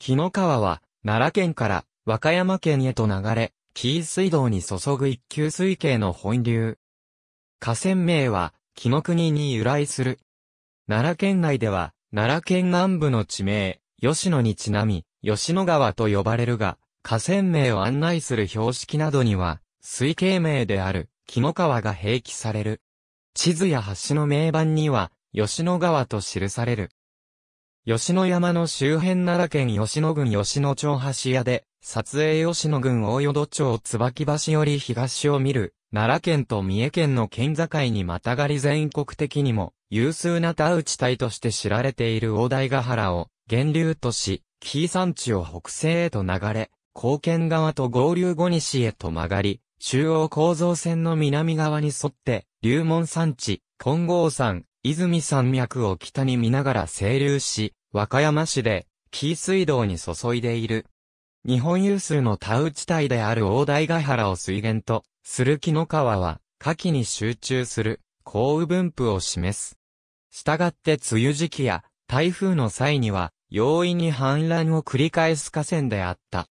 紀の川は、奈良県から和歌山県へと流れ、紀伊水道に注ぐ一級水系の本流。河川名は、紀の国に由来する。奈良県内では、奈良県南部の地名、吉野にちなみ、吉野川と呼ばれるが、河川名を案内する標識などには、水系名である、紀の川が併記される。地図や橋の名板には、吉野川と記される。吉野山の周辺奈良県吉野郡吉野町橋屋で、撮影吉野郡大淀町椿橋より東を見る、奈良県と三重県の県境にまたがり全国的にも、有数な田内帯として知られている大台ヶ原を、源流とし、紀伊山地を北西へと流れ、高県側と合流後西へと曲がり、中央構造線の南側に沿って、龍門山地、金剛山、泉山脈を北に見ながら清流し、和歌山市で、紀伊水道に注いでいる。日本有数の田内地帯である大台ヶ原を水源と、する木の川は、夏季に集中する、降雨分布を示す。したがって梅雨時期や、台風の際には、容易に氾濫を繰り返す河川であった。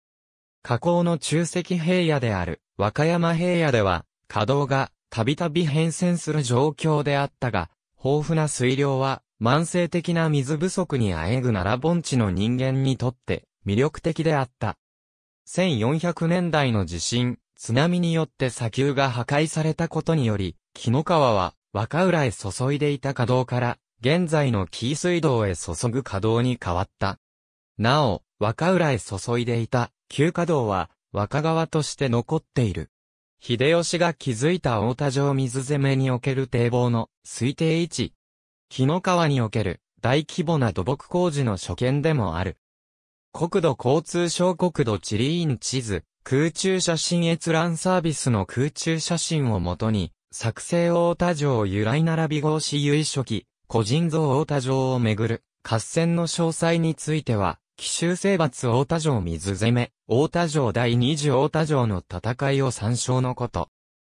河口の中石平野である、和歌山平野では、稼働が、たびたび変遷する状況であったが、豊富な水量は、慢性的な水不足にあえぐ奈良盆地の人間にとって魅力的であった。1400年代の地震、津波によって砂丘が破壊されたことにより、木の川は若浦へ注いでいた稼働から、現在の紀伊水道へ注ぐ稼働に変わった。なお、若浦へ注いでいた旧稼働は若川として残っている。秀吉が築いた大田城水攻めにおける堤防の推定位置。木の川における大規模な土木工事の所見でもある。国土交通省国土地理院地図、空中写真閲覧サービスの空中写真をもとに、作成大田城由来並び号子由緒記、個人像大田城をめぐる合戦の詳細については、奇襲征伐大田城水攻め、大田城第二次大田城の戦いを参照のこと。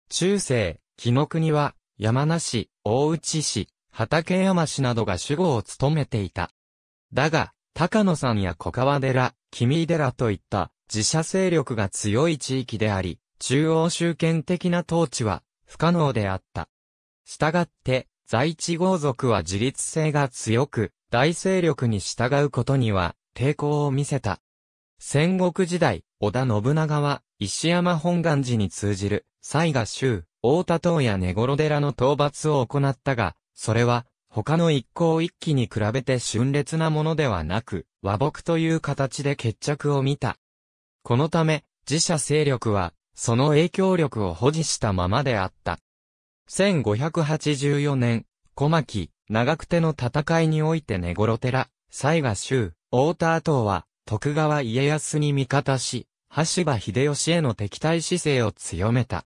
中世、紀の国は、山梨、大内市、畠山市などが主語を務めていた。だが、高野山や小川寺、君寺といった自社勢力が強い地域であり、中央集権的な統治は不可能であった。したがって、在地豪族は自立性が強く、大勢力に従うことには抵抗を見せた。戦国時代、織田信長は、石山本願寺に通じる、西賀州、大田東や根頃寺の討伐を行ったが、それは、他の一行一揆に比べて峻烈なものではなく、和睦という形で決着を見た。このため、自社勢力は、その影響力を保持したままであった。1584年、小牧、長久手の戦いにおいて根頃寺、西賀州、大田後は、徳川家康に味方し、橋場秀吉への敵対姿勢を強めた。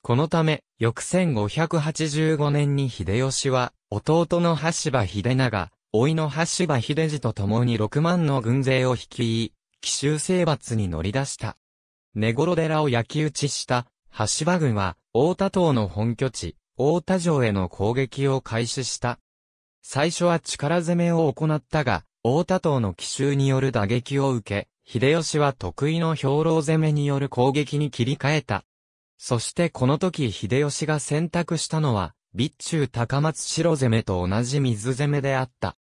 このため、翌1585年に秀吉は、弟の橋場秀長、老いの橋場秀次と共に6万の軍勢を率い、奇襲征伐に乗り出した。寝頃寺を焼き討ちした、橋場軍は、大田島の本拠地、大田城への攻撃を開始した。最初は力攻めを行ったが、大田島の奇襲による打撃を受け、秀吉は得意の兵糧攻めによる攻撃に切り替えた。そしてこの時秀吉が選択したのは、備中高松城攻めと同じ水攻めであった。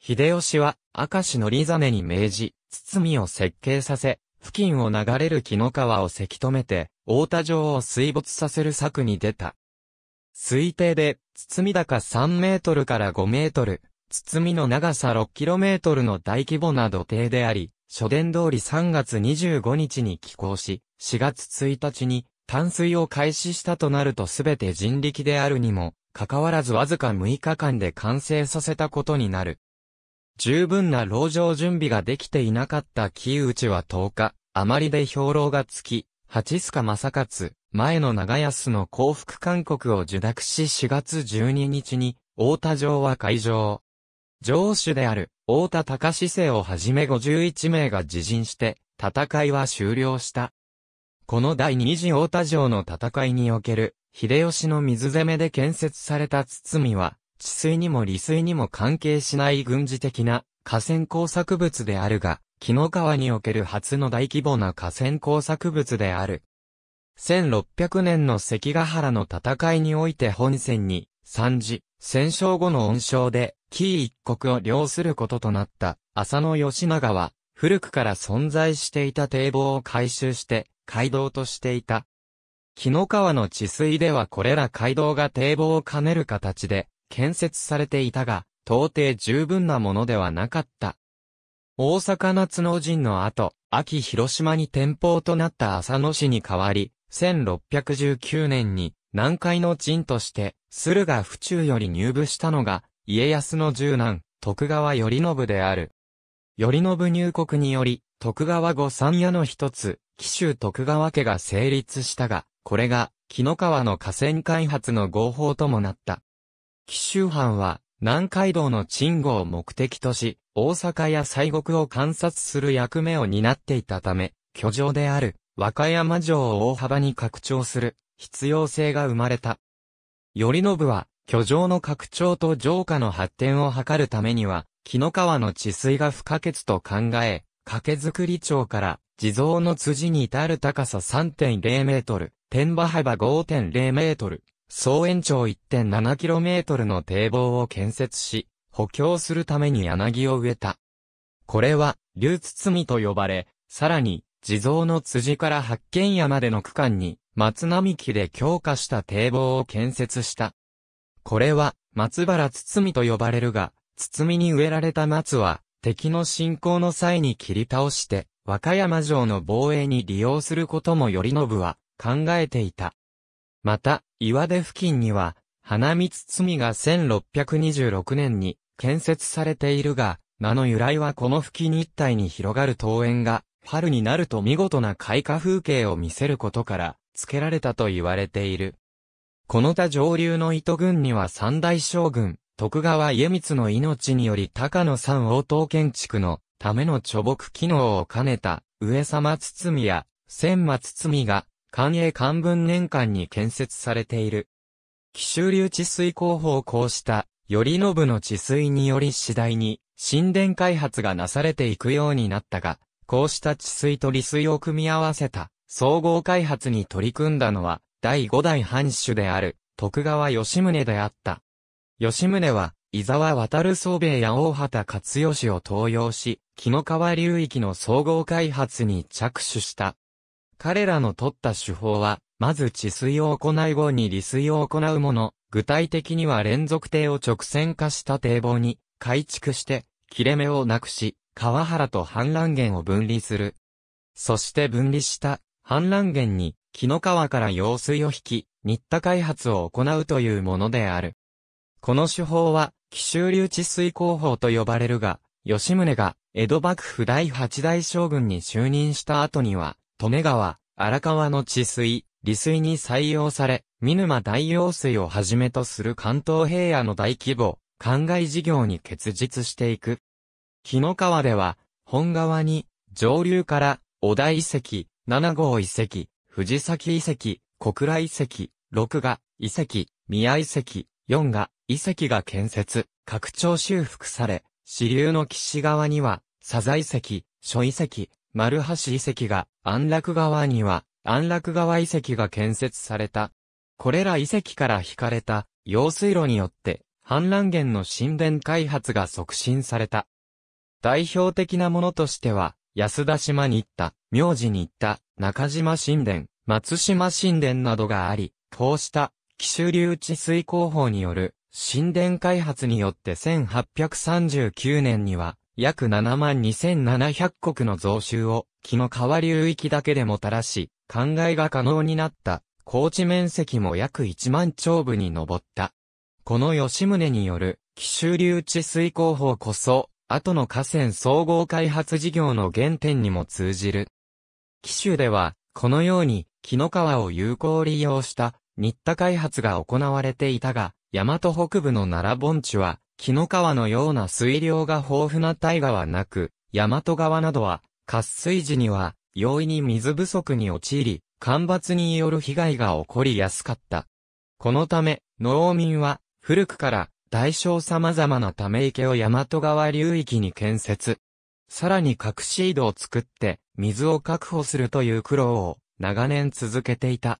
秀吉は、明石の利真に命じ、包みを設計させ、付近を流れる木の川をせき止めて、大田城を水没させる策に出た。推定で、堤高3メートルから5メートル、堤の長さ6キロメートルの大規模な土堤であり、初伝通り3月25日に起工し、4月1日に淡水を開始したとなるとすべて人力であるにも、かかわらずわずか6日間で完成させたことになる。十分な牢城準備ができていなかった木内は10日、余りで兵糧がつき、八須賀正勝、前の長安の幸福勧告を受諾し4月12日に、大田城は会場。城主である、大田隆政をはじめ51名が自陣して、戦いは終了した。この第二次大田城の戦いにおける、秀吉の水攻めで建設された堤は、治水にも利水にも関係しない軍事的な河川工作物であるが、木の川における初の大規模な河川工作物である。1600年の関ヶ原の戦いにおいて本戦に参次戦勝後の恩賞で、紀伊一国を領することとなった浅野義長は、古くから存在していた堤防を改修して、街道としていた。木の川の治水ではこれら街道が堤防を兼ねる形で建設されていたが、到底十分なものではなかった。大阪夏の陣の後、秋広島に天保となった浅野市に代わり、1619年に南海の陣として駿河府中より入部したのが家康の十男徳川頼信である。頼信入国により徳川御三家の一つ紀州徳川家が成立したが、これが紀の川の河川開発の合法ともなった。紀州藩は南海道の鎮護を目的とし、大阪や西国を観察する役目を担っていたため、居城である和歌山城を大幅に拡張する必要性が生まれた。頼信は、居城の拡張と城下の発展を図るためには、木の川の治水が不可欠と考え、掛け造町から地蔵の辻に至る高さ3.0メートル、天馬幅5.0メートル、総延長1 7トルの堤防を建設し、補強するために柳を植えた。これは、流包と呼ばれ、さらに、地蔵の辻から八軒屋までの区間に、松並木で強化した堤防を建設した。これは、松原堤と呼ばれるが、堤に植えられた松は、敵の侵攻の際に切り倒して、和歌山城の防衛に利用することも頼信は考えていた。また、岩出付近には、花見堤が1626年に建設されているが、名の由来はこの付近一帯に広がる桃園が春になると見事な開花風景を見せることから付けられたと言われている。この他上流の糸群には三大将軍、徳川家光の命により高野山応答建築のための貯木機能を兼ねた上様堤や千間堤が寛営官文年間に建設されている。奇襲流治水工法をこうした頼信の治水により次第に神殿開発がなされていくようになったが、こうした治水と利水を組み合わせた総合開発に取り組んだのは第五代藩主である徳川吉宗であった。吉宗は伊沢渡宗兵衛や大畑勝義を登用し、木の川流域の総合開発に着手した。彼らの取った手法は、まず治水を行い後に利水を行うもの、具体的には連続堤を直線化した堤防に改築して、切れ目をなくし、川原と氾濫源を分離する。そして分離した氾濫源に、紀の川から用水を引き、新田開発を行うというものである。この手法は、奇襲流治水工法と呼ばれるが、吉宗が、江戸幕府第八代将軍に就任した後には、利根川、荒川の治水、利水に採用され、見沼大用水をはじめとする関東平野の大規模、灌漑事業に結実していく。紀の川では、本川に、上流から、小田遺跡、七号遺跡、藤崎遺跡、小倉遺跡、六が遺跡、宮遺跡、四が遺跡が建設、拡張修復され、支流の岸側には、佐座遺跡、諸遺跡、丸橋遺跡が、安楽川には、安楽川遺跡が建設された。これら遺跡から引かれた、用水路によって、氾濫源の神殿開発が促進された。代表的なものとしては、安田島に行った、明治に行った、中島神殿、松島神殿などがあり、こうした、奇襲流治水工法による、神殿開発によって1839年には、約7万2700国の増収を、木の川流域だけでもたらし、灌漑が可能になった、高地面積も約1万丁部に上った。この吉宗による、奇襲流治水工法こそ、後の河川総合開発事業の原点にも通じる。紀州では、このように、木の川を有効利用した、新田開発が行われていたが、大和北部の奈良盆地は、木の川のような水量が豊富な大河はなく、大和川などは、渇水時には、容易に水不足に陥り、干ばつによる被害が起こりやすかった。このため、農民は、古くから、大小様々なため池を大和川流域に建設。さらに隠し井戸を作って、水を確保するという苦労を、長年続けていた。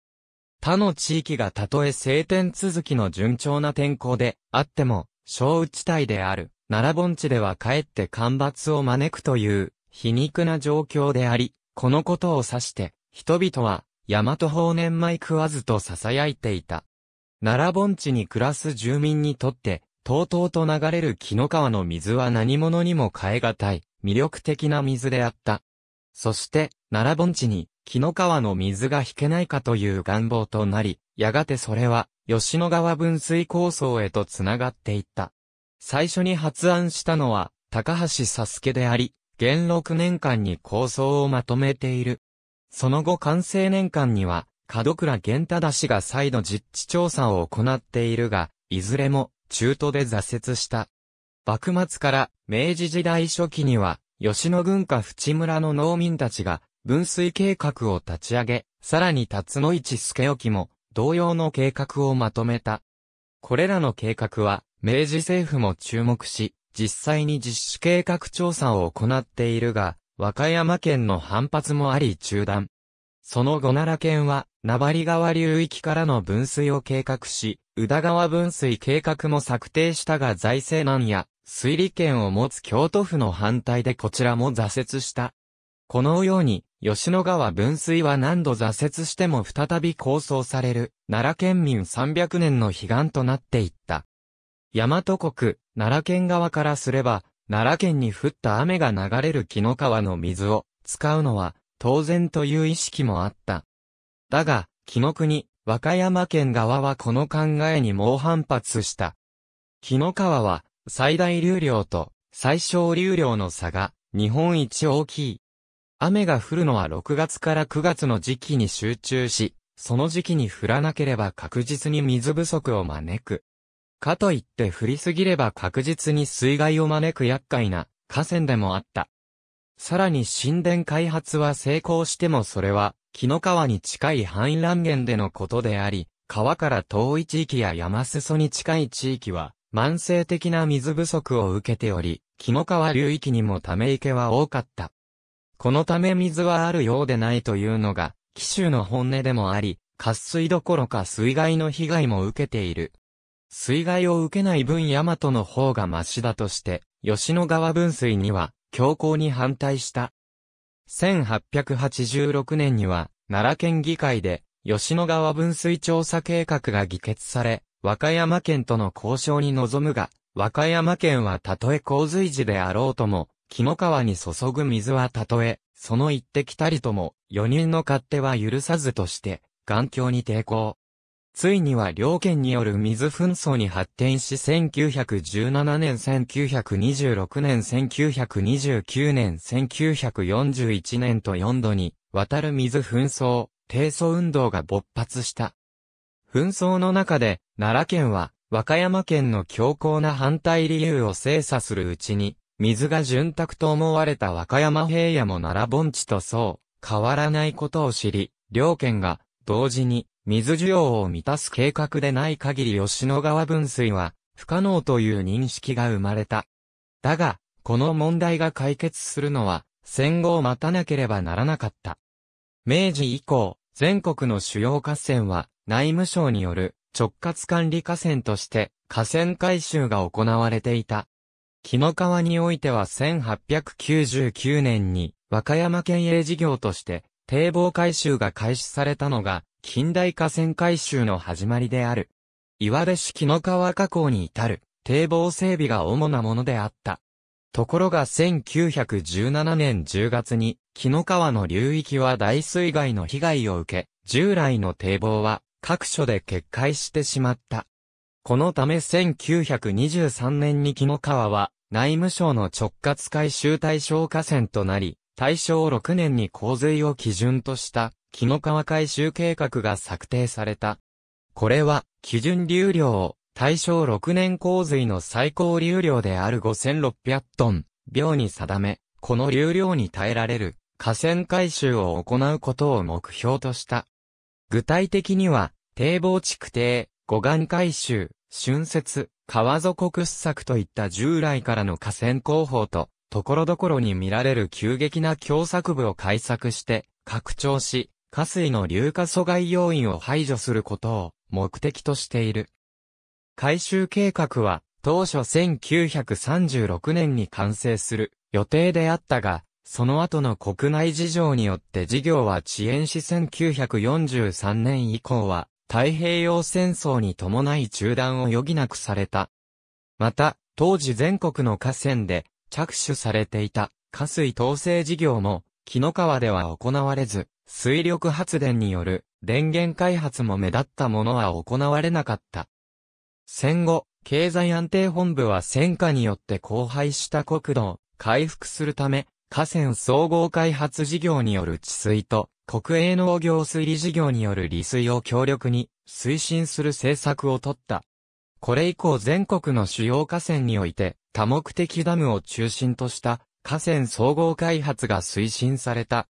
他の地域がたとえ晴天続きの順調な天候であっても、小雨地帯である、奈良盆地ではかえって干ばつを招くという、皮肉な状況であり、このことを指して、人々は、大和法年米食わずと囁いていた。奈良盆地に暮らす住民にとって、とうとうと流れる木の川の水は何者にも変え難い、魅力的な水であった。そして、奈良盆地に、木の川の水が引けないかという願望となり、やがてそれは、吉野川分水構想へとつながっていった。最初に発案したのは、高橋佐助であり、元六年間に構想をまとめている。その後完成年間には、門倉玄忠氏が再度実地調査を行っているが、いずれも中途で挫折した。幕末から明治時代初期には、吉野軍家淵村の農民たちが分水計画を立ち上げ、さらに辰野市助沖も同様の計画をまとめた。これらの計画は、明治政府も注目し、実際に実施計画調査を行っているが、和歌山県の反発もあり中断。その後奈良県は、名張川流域からの分水を計画し、宇田川分水計画も策定したが財政難や、水利権を持つ京都府の反対でこちらも挫折した。このように、吉野川分水は何度挫折しても再び構想される、奈良県民300年の悲願となっていった。大和国、奈良県側からすれば、奈良県に降った雨が流れる木の川の水を、使うのは、当然という意識もあった。だが、紀の国、和歌山県側はこの考えに猛反発した。紀の川は、最大流量と最小流量の差が日本一大きい。雨が降るのは6月から9月の時期に集中し、その時期に降らなければ確実に水不足を招く。かといって降りすぎれば確実に水害を招く厄介な河川でもあった。さらに神殿開発は成功してもそれは、木の川に近い範囲乱源でのことであり、川から遠い地域や山裾に近い地域は、慢性的な水不足を受けており、木の川流域にもため池は多かった。このため水はあるようでないというのが、紀州の本音でもあり、渇水どころか水害の被害も受けている。水害を受けない分大和の方がマシだとして、吉野川分水には、強行に反対した。1886年には、奈良県議会で、吉野川分水調査計画が議決され、和歌山県との交渉に臨むが、和歌山県はたとえ洪水時であろうとも、木の川に注ぐ水はたとえ、その一滴たりとも、四人の勝手は許さずとして、眼境に抵抗。ついには両県による水紛争に発展し1917年1926年1929年1941年と4度に渡る水紛争、低層運動が勃発した。紛争の中で奈良県は和歌山県の強硬な反対理由を精査するうちに水が潤沢と思われた和歌山平野も奈良盆地とそう変わらないことを知り、両県が同時に水需要を満たす計画でない限り吉野川分水は不可能という認識が生まれた。だが、この問題が解決するのは戦後を待たなければならなかった。明治以降、全国の主要河川は内務省による直轄管理河川として河川改修が行われていた。紀の川においては1899年に和歌山県営事業として堤防改修が開始されたのが近代河川改修の始まりである。岩出市木の川河口に至る堤防整備が主なものであった。ところが1917年10月に、木の川の流域は大水害の被害を受け、従来の堤防は各所で決壊してしまった。このため1923年に木の川は内務省の直轄改修対象河川となり、大正6年に洪水を基準とした木の川改修計画が策定された。これは、基準流量を、大正6年洪水の最高流量である5600トン、秒に定め、この流量に耐えられる、河川改修を行うことを目標とした。具体的には、堤防築堤、護岸改修、浚渫、川底掘削といった従来からの河川工法と、ところどころに見られる急激な狭窄部を改作して、拡張し、下水の硫化阻害要因を排除することを目的としている。改修計画は当初1936年に完成する予定であったが、その後の国内事情によって事業は遅延し1943年以降は太平洋戦争に伴い中断を余儀なくされた。また、当時全国の河川で着手されていた河水統制事業も、木の川では行われず、水力発電による電源開発も目立ったものは行われなかった。戦後、経済安定本部は戦火によって荒廃した国土を回復するため、河川総合開発事業による治水と国営農業水利事業による利水を強力に推進する政策を取った。これ以降全国の主要河川において多目的ダムを中心とした河川総合開発が推進された。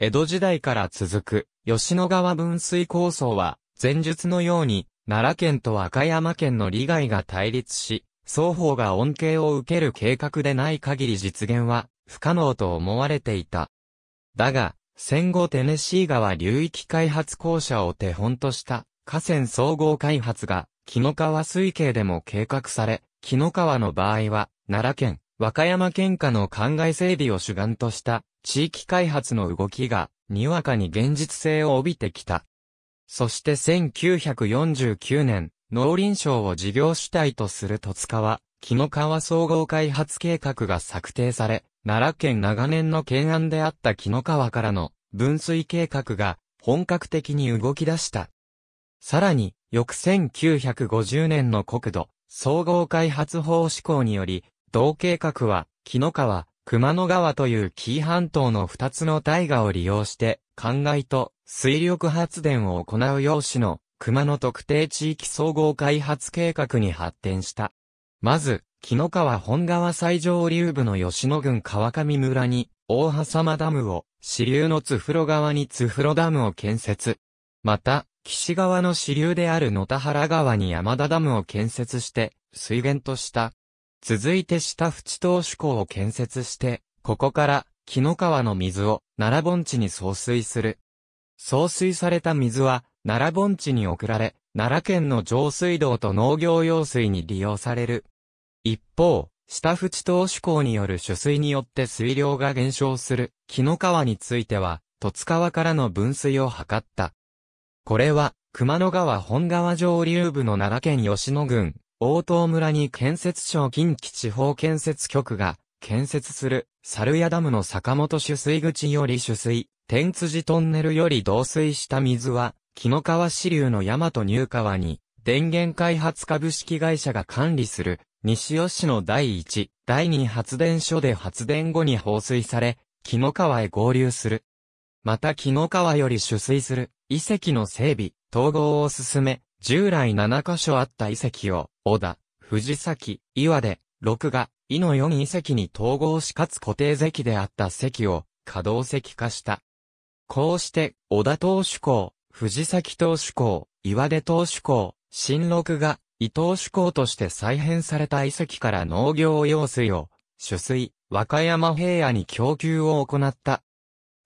江戸時代から続く、吉野川分水構想は、前述のように、奈良県と和歌山県の利害が対立し、双方が恩恵を受ける計画でない限り実現は不可能と思われていた。だが、戦後テネシー川流域開発公社を手本とした河川総合開発が紀の川水系でも計画され、紀の川の場合は奈良県、和歌山県下の灌漑整備を主眼とした地域開発の動きが、にわかに現実性を帯びてきた。そして1949年、農林省を事業主体とする戸塚は、木の川総合開発計画が策定され、奈良県長年の懸案であった木の川からの分水計画が本格的に動き出した。さらに、翌1950年の国土総合開発法施行により、同計画は、木の川、熊野川という紀伊半島の二つの大河を利用して、灌漑と水力発電を行う用紙の熊野特定地域総合開発計画に発展した。まず、紀の川本川最上流部の吉野郡川上村に、大葉様ダムを、支流の津風呂川に津風呂ダムを建設。また、岸川の支流である野田原川に山田ダムを建設して、水源とした続いて下淵投手港を建設して、ここから木の川の水を奈良盆地に送水する。送水された水は奈良盆地に送られ、奈良県の上水道と農業用水に利用される。一方、下淵投手港による取水によって水量が減少する木の川については、十津川からの分水を図った。これは、熊野川本川上流部の奈良県吉野郡、大東村に建設省近畿地方建設局が建設する猿屋ダムの坂本取水口より取水、天辻トンネルより導水した水は、木の川支流の大和入川に、電源開発株式会社が管理する、西尾市の第一、第二発電所で発電後に放水され、木の川へ合流する。また木の川より取水する、遺跡の整備、統合を進め、従来7箇所あった遺跡を、小田、藤崎、岩で、六が、伊の4遺跡に統合しかつ固定石であった石を、可動石化した。こうして、小田投手校、藤崎投手校、岩出投手校、新六が、伊投手校として再編された遺跡から農業用水を、取水、和歌山平野に供給を行った。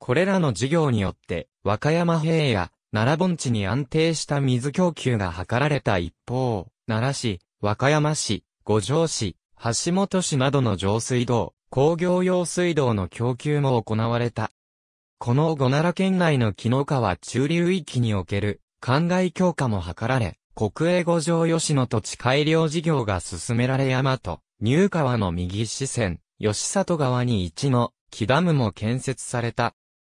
これらの事業によって、和歌山平野、奈良盆地に安定した水供給が図られた一方、奈良市、和歌山市、五条市、橋本市などの上水道、工業用水道の供給も行われた。この後奈良県内の木の川中流域における、灌漑強化も図られ、国営五条吉野土地改良事業が進められ山と、入川の右支線、吉里川に一の、木ダムも建設された。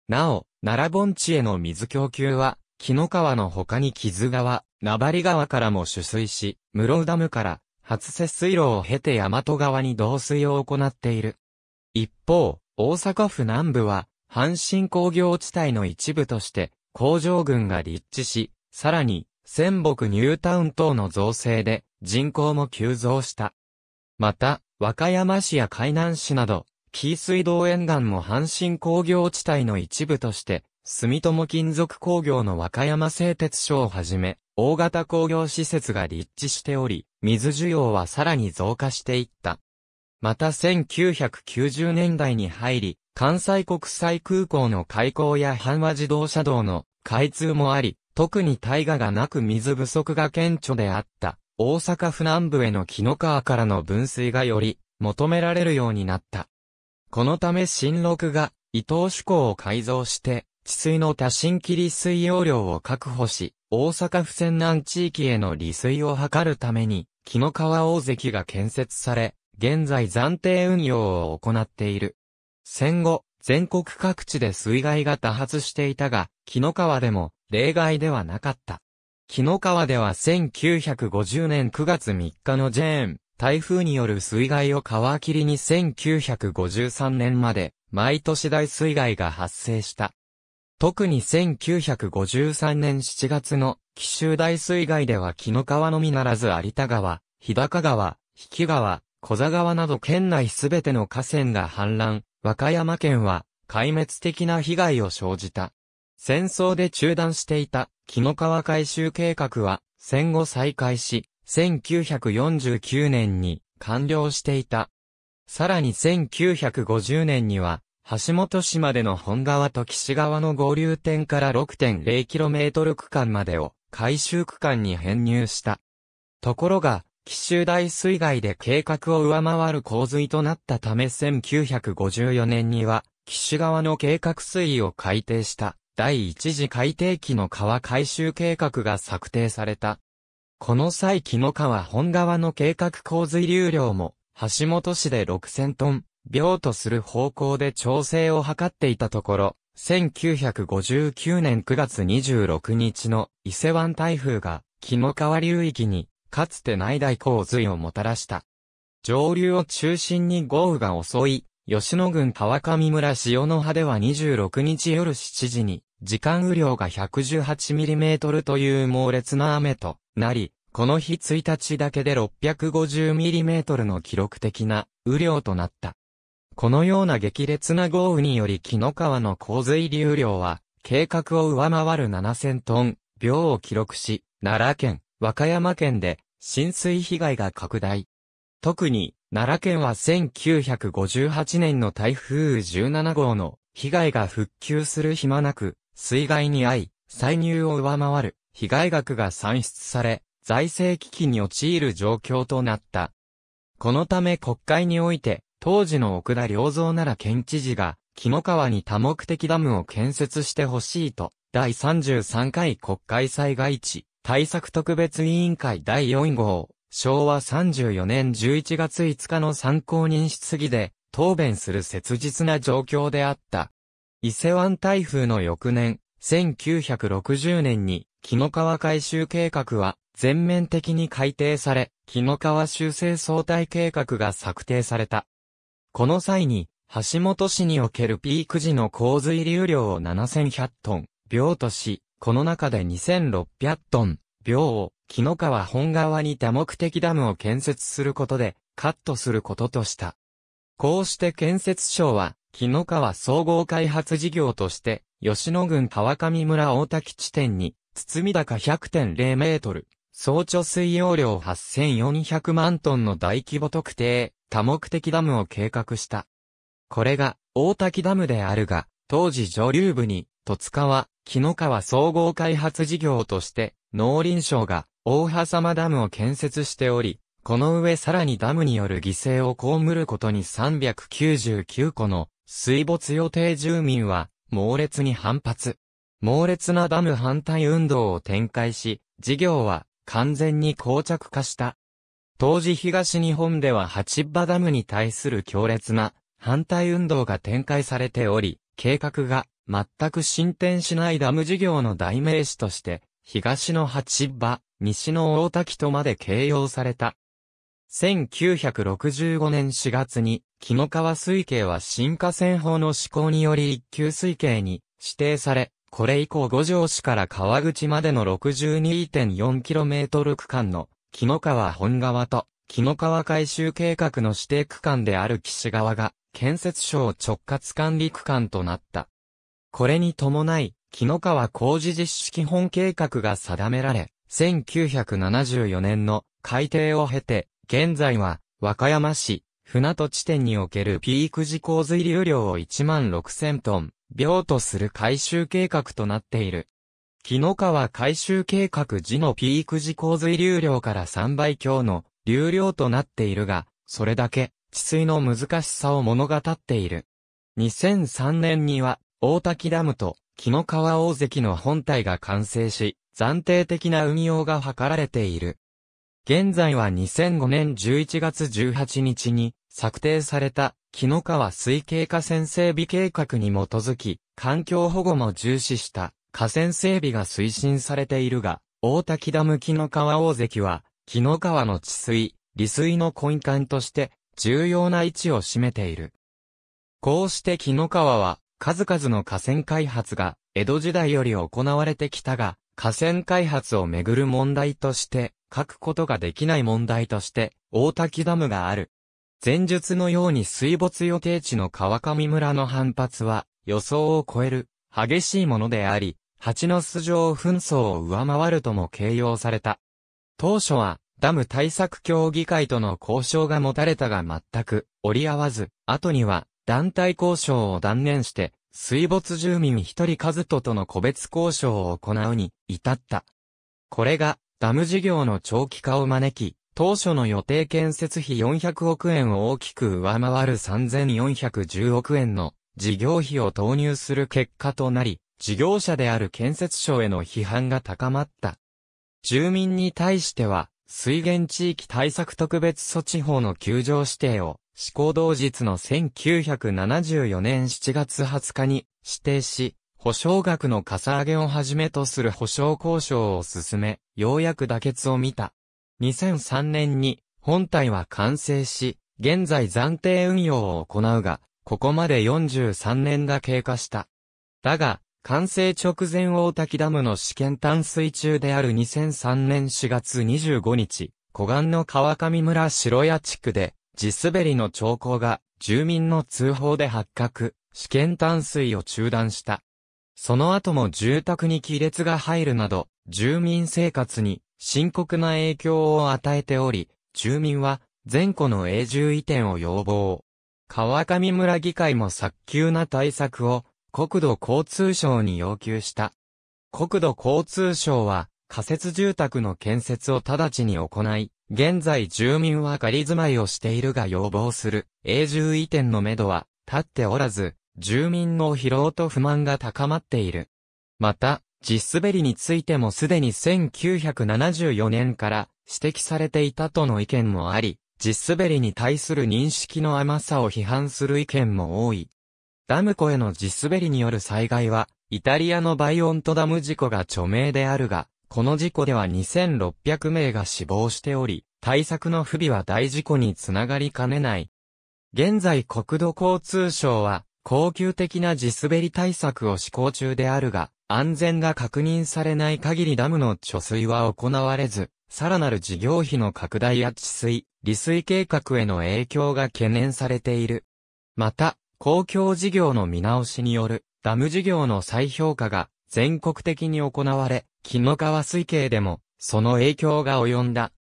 なお、奈良盆地への水供給は、木の川の他に木津川、名張川からも取水し、室ダムから初節水路を経て大和川に導水を行っている。一方、大阪府南部は、阪神工業地帯の一部として、工場群が立地し、さらに、仙北ニュータウン等の造成で、人口も急増した。また、和歌山市や海南市など、紀伊水道沿岸も阪神工業地帯の一部として、住友金属工業の和歌山製鉄所をはじめ、大型工業施設が立地しており、水需要はさらに増加していった。また1990年代に入り、関西国際空港の開港や阪和自動車道の開通もあり、特に大河がなく水不足が顕著であった、大阪府南部への木の川からの分水がより、求められるようになった。このため新六が、伊東主港を改造して、治水の多新規利水容量を確保し、大阪府泉南地域への利水を図るために、木の川大関が建設され、現在暫定運用を行っている。戦後、全国各地で水害が多発していたが、木の川でも例外ではなかった。木の川では1950年9月3日のジェーン、台風による水害を皮切りに1953年まで、毎年大水害が発生した。特に1953年7月の奇襲大水害では紀の川のみならず有田川、日高川、引川、小座川など県内すべての河川が氾濫、和歌山県は壊滅的な被害を生じた。戦争で中断していた紀の川改修計画は戦後再開し、1949年に完了していた。さらに1950年には橋本市までの本川と岸川の合流点から 6.0km 区間までを改修区間に編入した。ところが、奇襲大水害で計画を上回る洪水となったため1954年には、岸川の計画水位を改定した第一次改定期の川改修計画が策定された。この際木の川本川の計画洪水流量も、橋本市で6000トン、病とする方向で調整を図っていたところ、1959年9月26日の伊勢湾台風が、木の川流域に、かつてない大洪水をもたらした。上流を中心に豪雨が襲い、吉野郡川上村塩の葉では26日夜7時に、時間雨量が1 1 8トルという猛烈な雨となり、この日1日だけで6 5 0トルの記録的な雨量となった。このような激烈な豪雨により紀の川の洪水流量は、計画を上回る7000トン、秒を記録し、奈良県、和歌山県で、浸水被害が拡大。特に、奈良県は1958年の台風17号の被害が復旧する暇なく、水害に遭い、歳入を上回る被害額が算出され、財政危機に陥る状況となった。このため国会において、当時の奥田良造なら県知事が、木の川に多目的ダムを建設してほしいと、第33回国会災害地対策特別委員会第4号、昭和34年11月5日の参考人質疑で、答弁する切実な状況であった。伊勢湾台風の翌年、1960年に、木の川改修計画は、全面的に改定され、木の川修正相対計画が策定された。この際に、橋本市におけるピーク時の洪水流量を7100トン、秒とし、この中で2600トン、秒を、木の川本川に多目的ダムを建設することで、カットすることとした。こうして建設省は、木の川総合開発事業として、吉野郡川上村大滝地点に、包み高100.0メートル、総貯水容量8400万トンの大規模特定、多目的ダムを計画した。これが、大滝ダムであるが、当時上流部に、戸塚は、木の川総合開発事業として、農林省が、大葉様ダムを建設しており、この上さらにダムによる犠牲を被ることに399個の水没予定住民は猛烈に反発。猛烈なダム反対運動を展開し、事業は完全に膠着化した。当時東日本では八葉ダムに対する強烈な反対運動が展開されており、計画が全く進展しないダム事業の代名詞として、東の八葉、西の大滝とまで形容された。1965年4月に、木の川水系は新河川法の施行により一級水系に指定され、これ以降五条市から川口までの 62.4km 区間の木の川本川と木の川改修計画の指定区間である岸川が建設省直轄管理区間となった。これに伴い、木の川工事実施基本計画が定められ、1974年の改定を経て、現在は和歌山市船戸地点におけるピーク時洪水流量を1万6000トン、秒とする改修計画となっている。木の川改修計画時のピーク時洪水流量から3倍強の流量となっているが、それだけ治水の難しさを物語っている。2003年には大滝ダムと木の川大関の本体が完成し、暫定的な運用が図られている。現在は2005年11月18日に策定された木の川水系化線整備計画に基づき、環境保護も重視した河川整備が推進されているが、大滝ダム木の川大関は、木の川の治水、利水の根幹として重要な位置を占めている。こうして木の川は数々の河川開発が江戸時代より行われてきたが、河川開発をめぐる問題として書くことができない問題として大滝ダムがある。前述のように水没予定地の川上村の反発は予想を超える激しいものであり、蜂の巣状紛争を上回るとも形容された。当初は、ダム対策協議会との交渉が持たれたが全く折り合わず、後には団体交渉を断念して、水没住民一人カズトとの個別交渉を行うに至った。これがダム事業の長期化を招き、当初の予定建設費400億円を大きく上回る3410億円の事業費を投入する結果となり、事業者である建設省への批判が高まった。住民に対しては、水源地域対策特別措置法の休場指定を、施行同日の1974年7月20日に指定し、保証額のかさ上げをはじめとする保証交渉を進め、ようやく妥結を見た。2003年に本体は完成し、現在暫定運用を行うが、ここまで43年が経過した。だが、完成直前大滝ダムの試験淡水中である2003年4月25日、湖岸の川上村白屋地区で、地滑りの兆候が住民の通報で発覚、試験淡水を中断した。その後も住宅に亀裂が入るなど、住民生活に深刻な影響を与えており、住民は全戸の永住移転を要望。川上村議会も早急な対策を国土交通省に要求した。国土交通省は、仮設住宅の建設を直ちに行い、現在住民は仮住まいをしているが要望する永住移転のめどは立っておらず、住民の疲労と不満が高まっている。また、地滑りについてもすでに1974年から指摘されていたとの意見もあり、地滑りに対する認識の甘さを批判する意見も多い。ダム湖への地滑りによる災害は、イタリアのバイオントダム事故が著名であるが、この事故では2600名が死亡しており、対策の不備は大事故につながりかねない。現在国土交通省は、恒久的な地滑り対策を施行中であるが、安全が確認されない限りダムの貯水は行われず、さらなる事業費の拡大や治水、利水計画への影響が懸念されている。また、公共事業の見直しによるダム事業の再評価が全国的に行われ、木の川水系でもその影響が及んだ。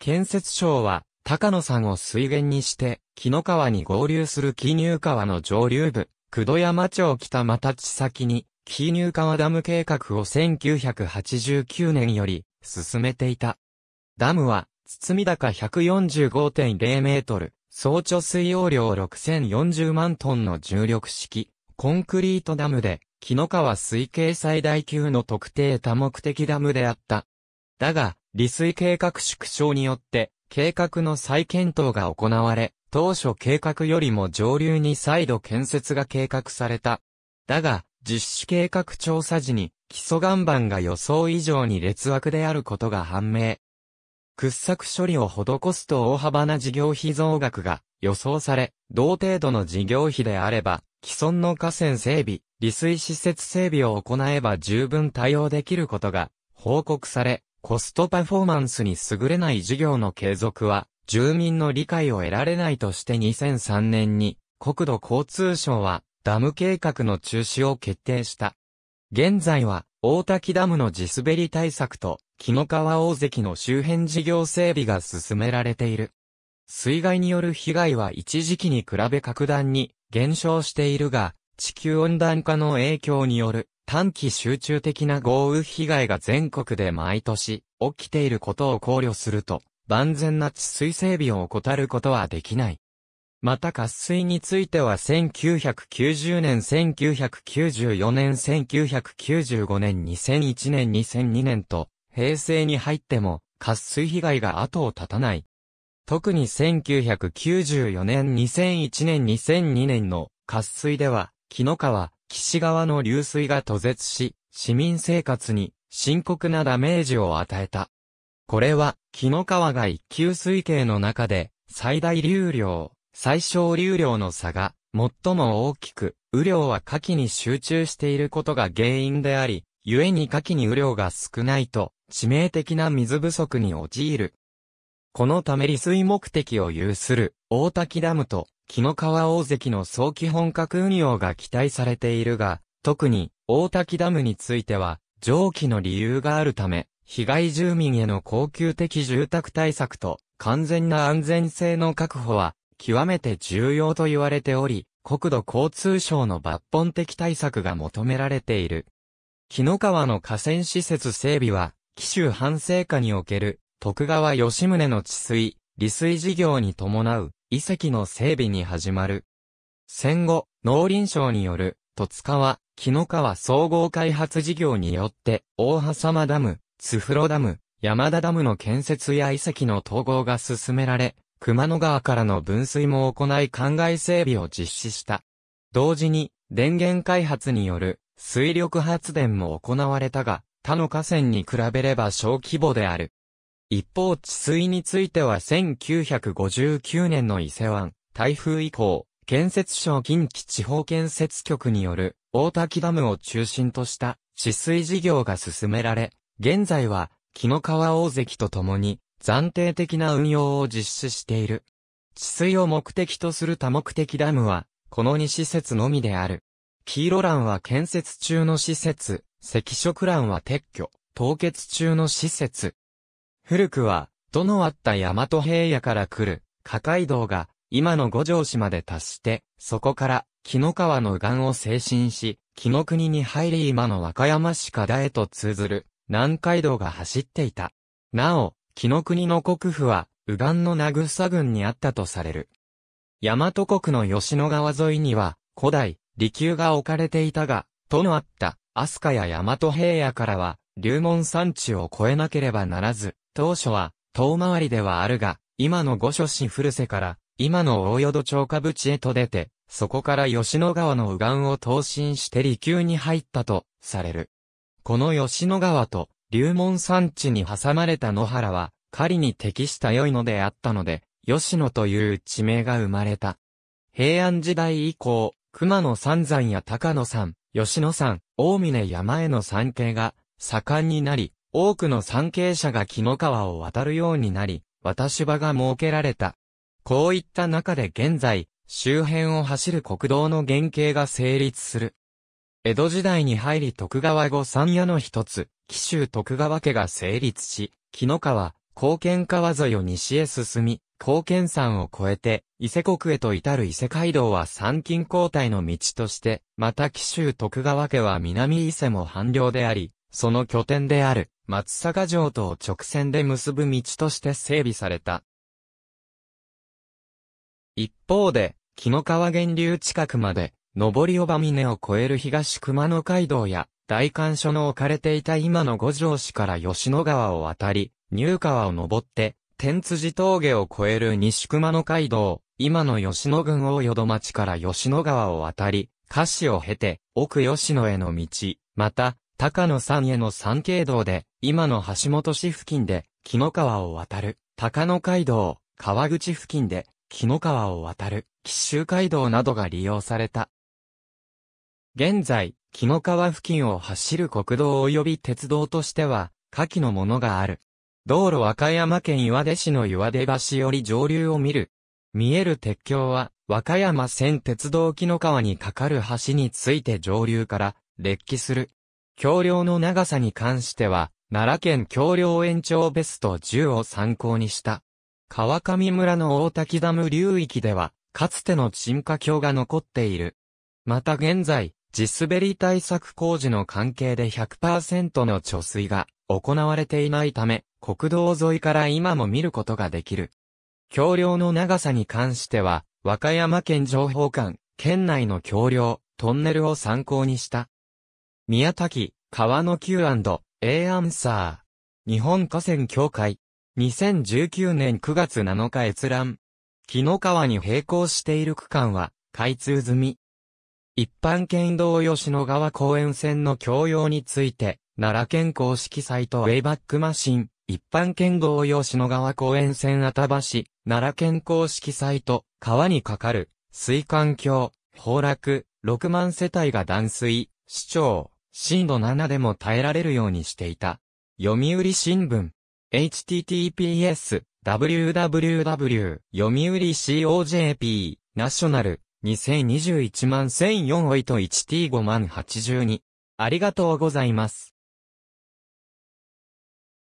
建設省は高野山を水源にして、木の川に合流する紀入川の上流部、久戸山町北又地先に、紀入川ダム計画を1989年より進めていた。ダムは、包み高145.0メートル、総貯水容量6040万トンの重力式、コンクリートダムで、木の川水系最大級の特定多目的ダムであった。だが、利水計画縮小によって、計画の再検討が行われ、当初計画よりも上流に再度建設が計画された。だが、実施計画調査時に、基礎岩盤が予想以上に劣悪であることが判明。掘削処理を施すと大幅な事業費増額が予想され、同程度の事業費であれば、既存の河川整備、利水施設整備を行えば十分対応できることが報告され、コストパフォーマンスに優れない事業の継続は、住民の理解を得られないとして2003年に、国土交通省は、ダム計画の中止を決定した。現在は、大滝ダムの地滑り対策と、紀の川大関の周辺事業整備が進められている。水害による被害は一時期に比べ格段に減少しているが、地球温暖化の影響による短期集中的な豪雨被害が全国で毎年起きていることを考慮すると、万全な治水整備を怠ることはできない。また渇水については1990年、1994年、1995年、2001年、2002年と平成に入っても、渇水被害が後を絶たない。特に1994年、2001年、2002年の渇水では、木の川、岸川の流水が途絶し、市民生活に深刻なダメージを与えた。これは、木の川が一級水系の中で、最大流量、最小流量の差が、最も大きく、雨量は夏季に集中していることが原因であり、故に夏季に雨量が少ないと、致命的な水不足に陥る。このため利水目的を有する大滝ダムと木の川大関の早期本格運用が期待されているが、特に大滝ダムについては上記の理由があるため、被害住民への恒久的住宅対策と完全な安全性の確保は極めて重要と言われており、国土交通省の抜本的対策が求められている。木の川の河川施設整備は紀州反省下における徳川吉宗の治水、利水事業に伴う遺跡の整備に始まる。戦後、農林省による戸塚は、木の川総合開発事業によって、大葉様ダム、津風呂ダム、山田ダムの建設や遺跡の統合が進められ、熊野川からの分水も行い灌漑整備を実施した。同時に、電源開発による水力発電も行われたが、他の河川に比べれば小規模である。一方治水については1959年の伊勢湾、台風以降、建設省近畿地方建設局による大滝ダムを中心とした治水事業が進められ、現在は木の川大関とともに暫定的な運用を実施している。治水を目的とする多目的ダムは、この2施設のみである。黄色欄は建設中の施設、赤色欄は撤去、凍結中の施設。古くは、どのあった大和平野から来る、下海道が、今の五条市まで達して、そこから、木の川の岸を精神し、木の国に入り今の和歌山市下田へと通ずる、南海道が走っていた。なお、木の国の国府は、右岸の名草郡にあったとされる。大和国の吉野川沿いには、古代、利休が置かれていたが、とのあった、飛鳥や大和平野からは、龍門山地を越えなければならず、当初は、遠回りではあるが、今の御所市古瀬から、今の大淀町下淵へと出て、そこから吉野川の右岸を東進して利休に入ったと、される。この吉野川と、龍門山地に挟まれた野原は、狩りに適した良いのであったので、吉野という地名が生まれた。平安時代以降、熊野三山や高野山、吉野山、大峰山への参詣が盛んになり、多くの参詣者が木の川を渡るようになり、渡し場が設けられた。こういった中で現在、周辺を走る国道の原型が成立する。江戸時代に入り徳川御三家の一つ、紀州徳川家が成立し、木の川、高献川沿いを西へ進み、貢献山を越えて、伊勢国へと至る伊勢街道は参勤交代の道として、また紀州徳川家は南伊勢も半領であり、その拠点である松阪城とを直線で結ぶ道として整備された。一方で、木の川源流近くまで、上り尾波峰を越える東熊野街道や、大観所の置かれていた今の五条市から吉野川を渡り、入川を登って、天辻峠を越える西熊野街道、今の吉野郡大淀町から吉野川を渡り、歌詞を経て、奥吉野への道、また、高野山への山経道で、今の橋本市付近で、木の川を渡る、高野街道、川口付近で、木の川を渡る、紀州街道などが利用された。現在、木の川付近を走る国道及び鉄道としては、下記のものがある。道路和歌山県岩出市の岩出橋より上流を見る。見える鉄橋は、和歌山線鉄道木の川に架かる橋について上流から、列記する。橋梁の長さに関しては、奈良県橋梁延長ベスト10を参考にした。川上村の大滝ダム流域では、かつての沈下橋が残っている。また現在、地滑り対策工事の関係で100%の貯水が行われていないため、国道沿いから今も見ることができる。橋梁の長さに関しては、和歌山県情報館、県内の橋梁、トンネルを参考にした。宮崎、川の Q&A アンサー。日本河川協会。2019年9月7日閲覧。木の川に並行している区間は、開通済み。一般県道吉野川公園線の共用について、奈良県公式サイトウェイバックマシン、一般県道用篠川公園線あたばし、奈良県公式サイト、川にかかる、水管橋、崩落、6万世帯が断水、市長、震度7でも耐えられるようにしていた。読売新聞、https、www、読売 COJP、ナショナル、2021万1004位と 1T5 万82。ありがとうございます。